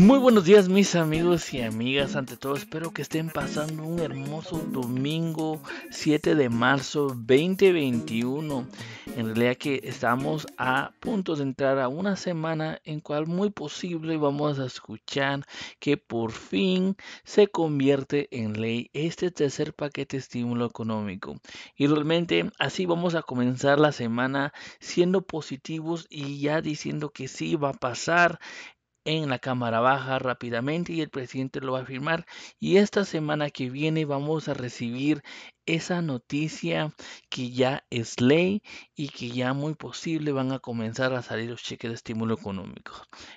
Muy buenos días mis amigos y amigas, ante todo espero que estén pasando un hermoso domingo 7 de marzo 2021. En realidad que estamos a punto de entrar a una semana en cual muy posible vamos a escuchar que por fin se convierte en ley este tercer paquete de estímulo económico. Y realmente así vamos a comenzar la semana siendo positivos y ya diciendo que sí va a pasar en la Cámara Baja rápidamente y el presidente lo va a firmar. Y esta semana que viene vamos a recibir esa noticia que ya es ley y que ya muy posible van a comenzar a salir los cheques de estímulo económico.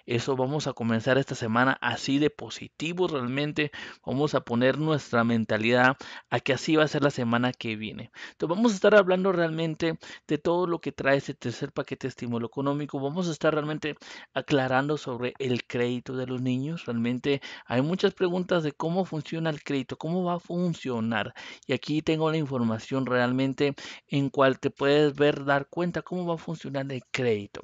Eso vamos a comenzar esta semana así de positivo realmente. Vamos a poner nuestra mentalidad a que así va a ser la semana que viene. Entonces vamos a estar hablando realmente de todo lo que trae este tercer paquete de estímulo económico. Vamos a estar realmente aclarando sobre el crédito de los niños. Realmente hay muchas preguntas de cómo funciona el crédito, cómo va a funcionar. Y aquí tengo la información realmente en cual te puedes ver, dar cuenta cómo va a funcionar el crédito.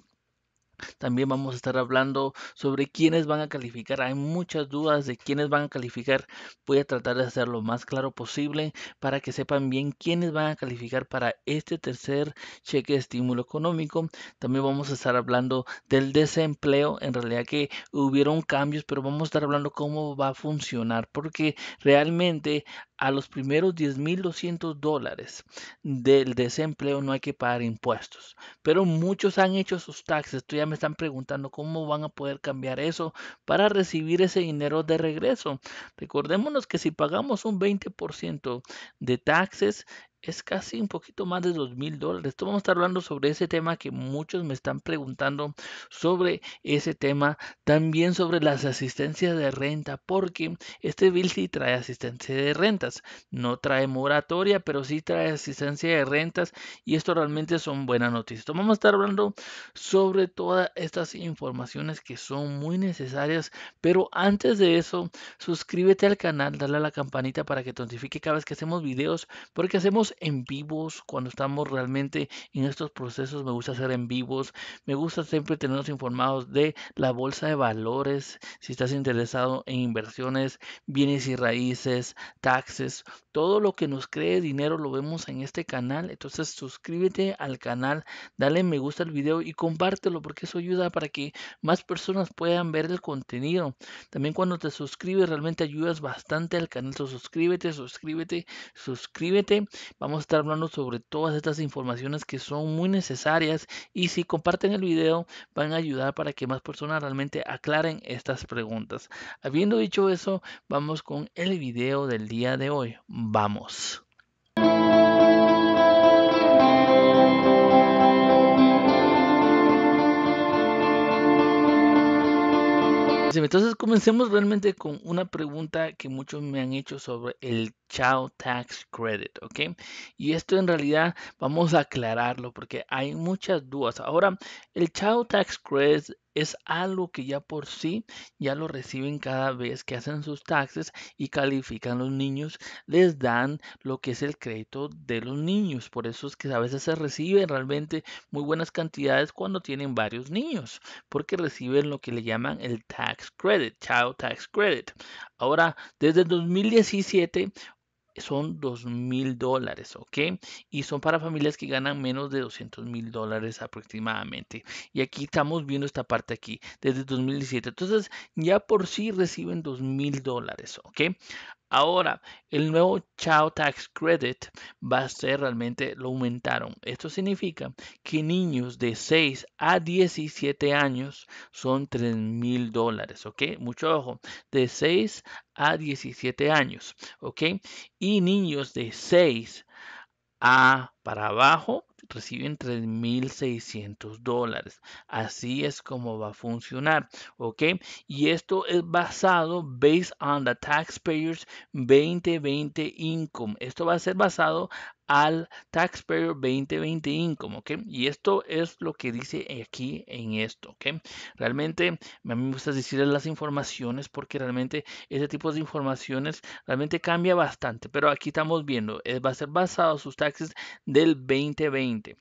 También vamos a estar hablando sobre quiénes van a calificar. Hay muchas dudas de quiénes van a calificar. Voy a tratar de hacer lo más claro posible para que sepan bien quiénes van a calificar para este tercer cheque de estímulo económico. También vamos a estar hablando del desempleo. En realidad que hubieron cambios, pero vamos a estar hablando cómo va a funcionar. Porque realmente a los primeros 10.200 dólares del desempleo no hay que pagar impuestos. Pero muchos han hecho sus taxes. Estoy me están preguntando cómo van a poder cambiar eso para recibir ese dinero de regreso. Recordémonos que si pagamos un 20% de taxes, es casi un poquito más de dos mil dólares. Vamos a estar hablando sobre ese tema que muchos me están preguntando sobre ese tema, también sobre las asistencias de renta, porque este bill sí trae asistencia de rentas, no trae moratoria, pero sí trae asistencia de rentas y esto realmente son buenas noticias. Vamos a estar hablando sobre todas estas informaciones que son muy necesarias, pero antes de eso, suscríbete al canal, dale a la campanita para que te notifique cada vez que hacemos videos, porque hacemos en vivos, cuando estamos realmente en estos procesos, me gusta hacer en vivos, me gusta siempre tenernos informados de la bolsa de valores, si estás interesado en inversiones, bienes y raíces, taxes, todo lo que nos cree dinero lo vemos en este canal, entonces suscríbete al canal, dale me gusta al video y compártelo porque eso ayuda para que más personas puedan ver el contenido. También cuando te suscribes realmente ayudas bastante al canal, suscríbete, suscríbete, suscríbete. Vamos a estar hablando sobre todas estas informaciones que son muy necesarias y si comparten el video van a ayudar para que más personas realmente aclaren estas preguntas. Habiendo dicho eso, vamos con el video del día de hoy. Vamos. Entonces comencemos realmente con una pregunta que muchos me han hecho sobre el Child Tax Credit, ¿ok? Y esto en realidad vamos a aclararlo porque hay muchas dudas. Ahora, el Child Tax Credit es algo que ya por sí ya lo reciben cada vez que hacen sus taxes y califican los niños, les dan lo que es el crédito de los niños. Por eso es que a veces se reciben realmente muy buenas cantidades cuando tienen varios niños, porque reciben lo que le llaman el tax credit, child tax credit. Ahora, desde 2017 son dos mil dólares, ¿ok? Y son para familias que ganan menos de 200 mil dólares aproximadamente. Y aquí estamos viendo esta parte aquí, desde 2017. Entonces, ya por sí reciben dos mil dólares, ¿ok? Ahora, el nuevo Child Tax Credit va a ser realmente, lo aumentaron. Esto significa que niños de 6 a 17 años son 3 mil dólares, ¿ok? Mucho ojo, de 6 a 17 años, ¿ok? Y niños de 6 a para abajo reciben 3.600 dólares. Así es como va a funcionar, ¿ok? Y esto es basado based on the taxpayers 2020 income. Esto va a ser basado al Taxpayer 2020 Income, ¿ok? Y esto es lo que dice aquí en esto, ¿ok? Realmente a mí me gusta decirles las informaciones porque realmente ese tipo de informaciones realmente cambia bastante, pero aquí estamos viendo, eh, va a ser basado sus taxes del 2020.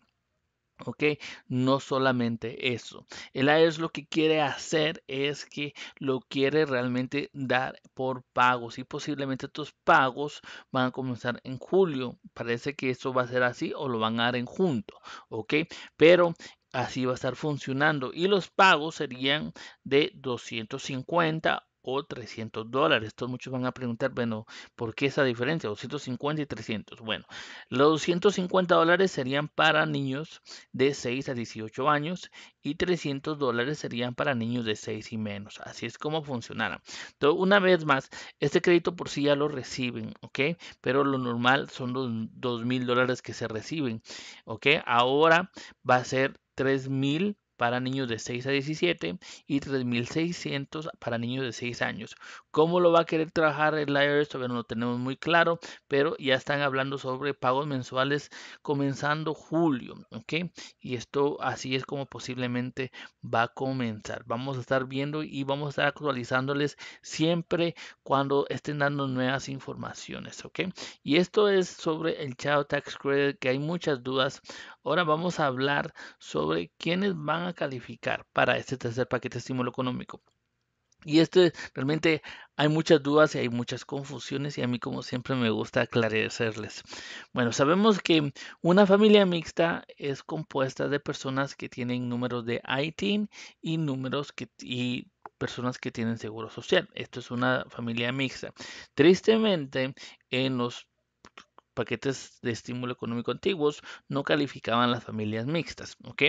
¿Ok? No solamente eso. El AES lo que quiere hacer es que lo quiere realmente dar por pagos y posiblemente estos pagos van a comenzar en julio. Parece que esto va a ser así o lo van a dar en junto. ¿Ok? Pero así va a estar funcionando y los pagos serían de 250 o 300 dólares. Todos muchos van a preguntar, bueno, ¿por qué esa diferencia? 250 y 300. Bueno, los 250 dólares serían para niños de 6 a 18 años y 300 dólares serían para niños de 6 y menos. Así es como funcionará. Entonces, una vez más, este crédito por sí ya lo reciben, ¿ok? Pero lo normal son los 2 mil dólares que se reciben, ¿ok? Ahora va a ser 3 mil para niños de 6 a 17 y 3.600 para niños de 6 años. ¿Cómo lo va a querer trabajar el IRS? Todavía no lo tenemos muy claro, pero ya están hablando sobre pagos mensuales comenzando julio, ¿ok? Y esto así es como posiblemente va a comenzar. Vamos a estar viendo y vamos a estar actualizándoles siempre cuando estén dando nuevas informaciones, ¿ok? Y esto es sobre el Child Tax Credit, que hay muchas dudas Ahora vamos a hablar sobre quiénes van a calificar para este tercer paquete de estímulo económico. Y esto realmente hay muchas dudas y hay muchas confusiones y a mí como siempre me gusta aclarecerles. Bueno, sabemos que una familia mixta es compuesta de personas que tienen números de ITIN y números que y personas que tienen seguro social. Esto es una familia mixta. Tristemente, en los paquetes de estímulo económico antiguos no calificaban las familias mixtas. ¿ok?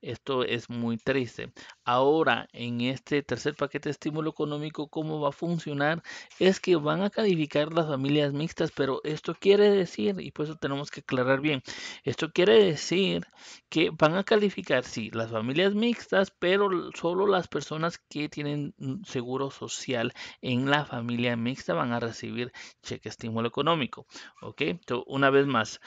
Esto es muy triste ahora en este tercer paquete de estímulo económico cómo va a funcionar es que van a calificar las familias mixtas, pero esto quiere decir, y por eso tenemos que aclarar bien, esto quiere decir que van a calificar, sí, las familias mixtas, pero solo las personas que tienen mm, seguro social en la familia mixta van a recibir cheque estímulo económico. ¿Ok? Entonces, una vez más,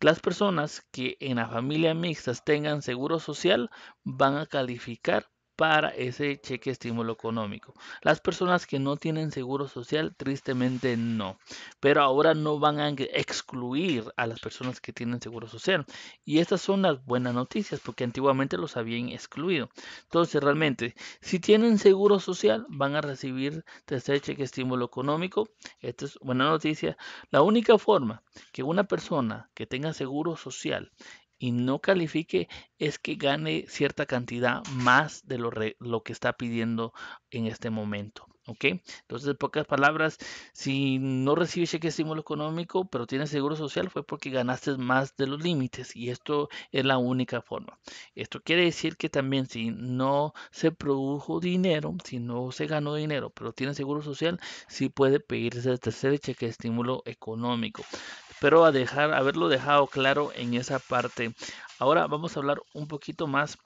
las personas que en la familia mixta tengan seguro social van a calificar para ese cheque estímulo económico. Las personas que no tienen seguro social, tristemente no. Pero ahora no van a excluir a las personas que tienen seguro social. Y estas son las buenas noticias, porque antiguamente los habían excluido. Entonces, realmente, si tienen seguro social, van a recibir este cheque estímulo económico. Esta es buena noticia. La única forma que una persona que tenga seguro social y no califique es que gane cierta cantidad más de lo, lo que está pidiendo en este momento. ¿Ok? Entonces, en pocas palabras, si no recibes cheque de estímulo económico, pero tienes seguro social, fue porque ganaste más de los límites y esto es la única forma. Esto quiere decir que también si no se produjo dinero, si no se ganó dinero, pero tienes seguro social, sí puede pedirse ese tercer cheque de estímulo económico pero a dejar, haberlo dejado claro en esa parte. Ahora vamos a hablar un poquito más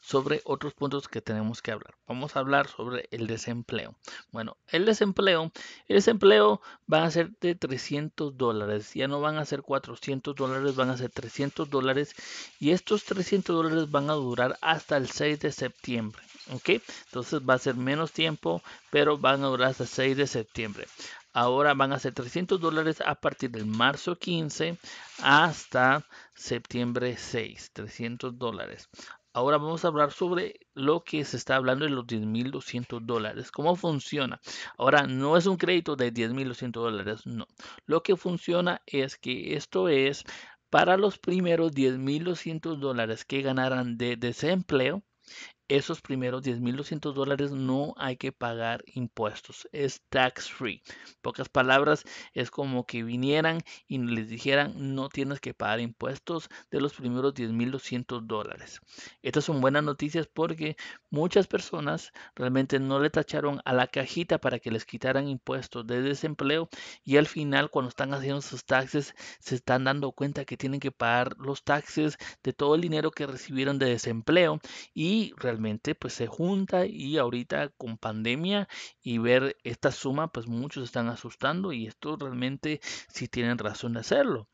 sobre otros puntos que tenemos que hablar. Vamos a hablar sobre el desempleo. Bueno, el desempleo, el desempleo va a ser de 300 dólares. Ya no van a ser 400 dólares, van a ser 300 dólares. Y estos 300 dólares van a durar hasta el 6 de septiembre. ¿Ok? Entonces va a ser menos tiempo, pero van a durar hasta el 6 de septiembre ahora van a ser 300 dólares a partir del marzo 15 hasta septiembre 6, 300 dólares. Ahora vamos a hablar sobre lo que se está hablando de los 10.200 dólares. ¿Cómo funciona? Ahora, no es un crédito de 10.200 dólares, no. Lo que funciona es que esto es para los primeros 10.200 dólares que ganaran de desempleo esos primeros 10.200 dólares no hay que pagar impuestos, es tax free. pocas palabras, es como que vinieran y les dijeran no tienes que pagar impuestos de los primeros 10.200 dólares. Estas son buenas noticias porque muchas personas realmente no le tacharon a la cajita para que les quitaran impuestos de desempleo y al final cuando están haciendo sus taxes se están dando cuenta que tienen que pagar los taxes de todo el dinero que recibieron de desempleo y realmente pues se junta y ahorita con pandemia y ver esta suma pues muchos están asustando y esto realmente si tienen razón de hacerlo.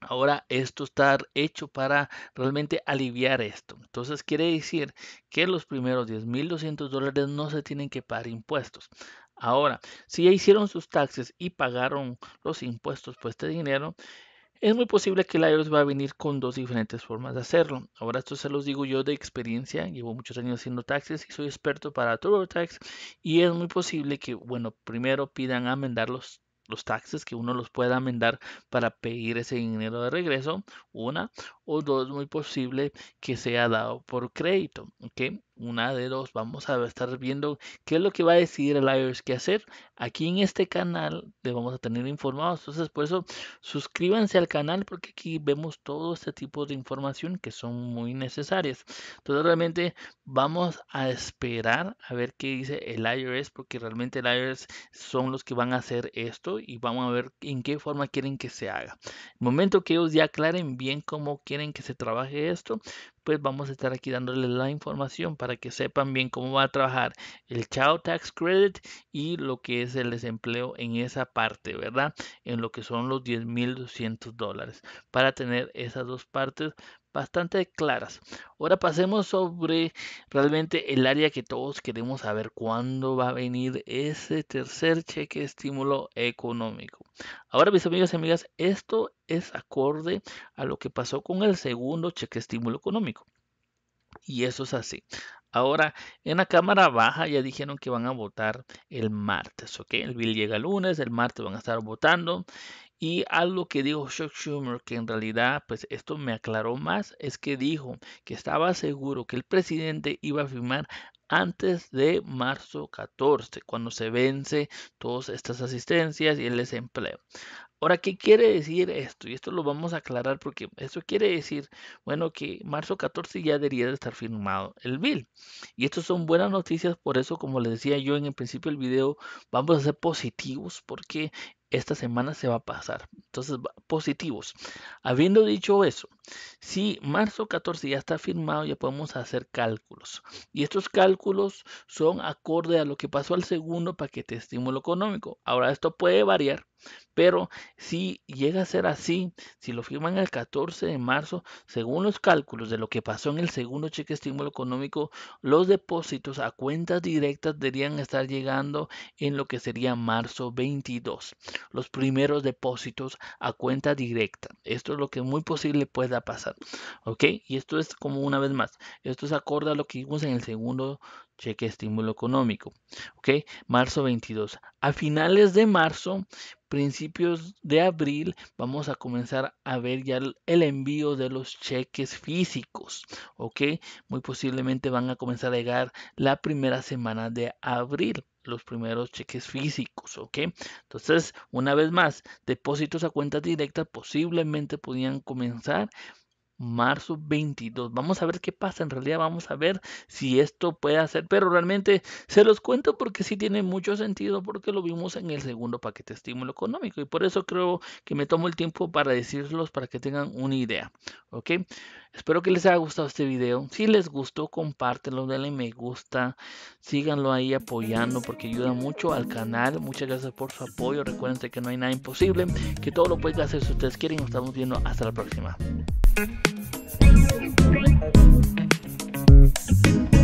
Ahora esto está hecho para realmente aliviar esto. Entonces quiere decir que los primeros 10.200 dólares no se tienen que pagar impuestos. Ahora, si ya hicieron sus taxes y pagaron los impuestos pues este dinero, es muy posible que el IRS va a venir con dos diferentes formas de hacerlo. Ahora esto se los digo yo de experiencia, llevo muchos años haciendo taxes y soy experto para TurboTax y es muy posible que, bueno, primero pidan amendar los, los taxes, que uno los pueda amendar para pedir ese dinero de regreso, una, o dos, muy posible que sea dado por crédito, ¿ok? una de dos. Vamos a estar viendo qué es lo que va a decidir el IRS qué hacer. Aquí en este canal le vamos a tener informados. Entonces, por eso suscríbanse al canal porque aquí vemos todo este tipo de información que son muy necesarias. Entonces, realmente vamos a esperar a ver qué dice el IRS porque realmente el IRS son los que van a hacer esto y vamos a ver en qué forma quieren que se haga. momento que ellos ya aclaren bien cómo quieren que se trabaje esto, pues vamos a estar aquí dándoles la información para que sepan bien cómo va a trabajar el Child Tax Credit y lo que es el desempleo en esa parte, ¿verdad? En lo que son los 10.200 dólares. Para tener esas dos partes, bastante claras. Ahora pasemos sobre realmente el área que todos queremos saber cuándo va a venir ese tercer cheque estímulo económico. Ahora mis amigos y amigas, esto es acorde a lo que pasó con el segundo cheque estímulo económico. Y eso es así. Ahora, en la Cámara Baja ya dijeron que van a votar el martes, ¿ok? El bill llega el lunes, el martes van a estar votando y algo que dijo Chuck Schumer, que en realidad pues esto me aclaró más, es que dijo que estaba seguro que el presidente iba a firmar antes de marzo 14, cuando se vence todas estas asistencias y el desempleo. Ahora, ¿qué quiere decir esto? Y esto lo vamos a aclarar porque esto quiere decir, bueno, que marzo 14 ya debería de estar firmado el bill. Y esto son buenas noticias, por eso, como les decía yo en el principio del video, vamos a ser positivos porque esta semana se va a pasar. Entonces, positivos. Habiendo dicho eso, si marzo 14 ya está firmado, ya podemos hacer cálculos. Y estos cálculos son acorde a lo que pasó al segundo paquete de estímulo económico. Ahora, esto puede variar, pero si llega a ser así, si lo firman el 14 de marzo, según los cálculos de lo que pasó en el segundo cheque de estímulo económico, los depósitos a cuentas directas deberían estar llegando en lo que sería marzo 22 los primeros depósitos a cuenta directa. Esto es lo que muy posible pueda pasar. ¿Ok? Y esto es como una vez más. Esto es acorde a lo que vimos en el segundo cheque estímulo económico. ¿Ok? Marzo 22. A finales de marzo, principios de abril, vamos a comenzar a ver ya el envío de los cheques físicos. ¿Ok? Muy posiblemente van a comenzar a llegar la primera semana de abril los primeros cheques físicos, ¿ok? Entonces, una vez más, depósitos a cuentas directas posiblemente podían comenzar marzo 22. Vamos a ver qué pasa, en realidad vamos a ver si esto puede hacer, pero realmente se los cuento porque sí tiene mucho sentido porque lo vimos en el segundo paquete de estímulo económico y por eso creo que me tomo el tiempo para decirlos para que tengan una idea, ¿ok? Espero que les haya gustado este video. Si les gustó, compártelo, denle me gusta, síganlo ahí apoyando porque ayuda mucho al canal. Muchas gracias por su apoyo. Recuerden que no hay nada imposible, que todo lo pueden hacer si ustedes quieren. Nos estamos viendo hasta la próxima. Thank you.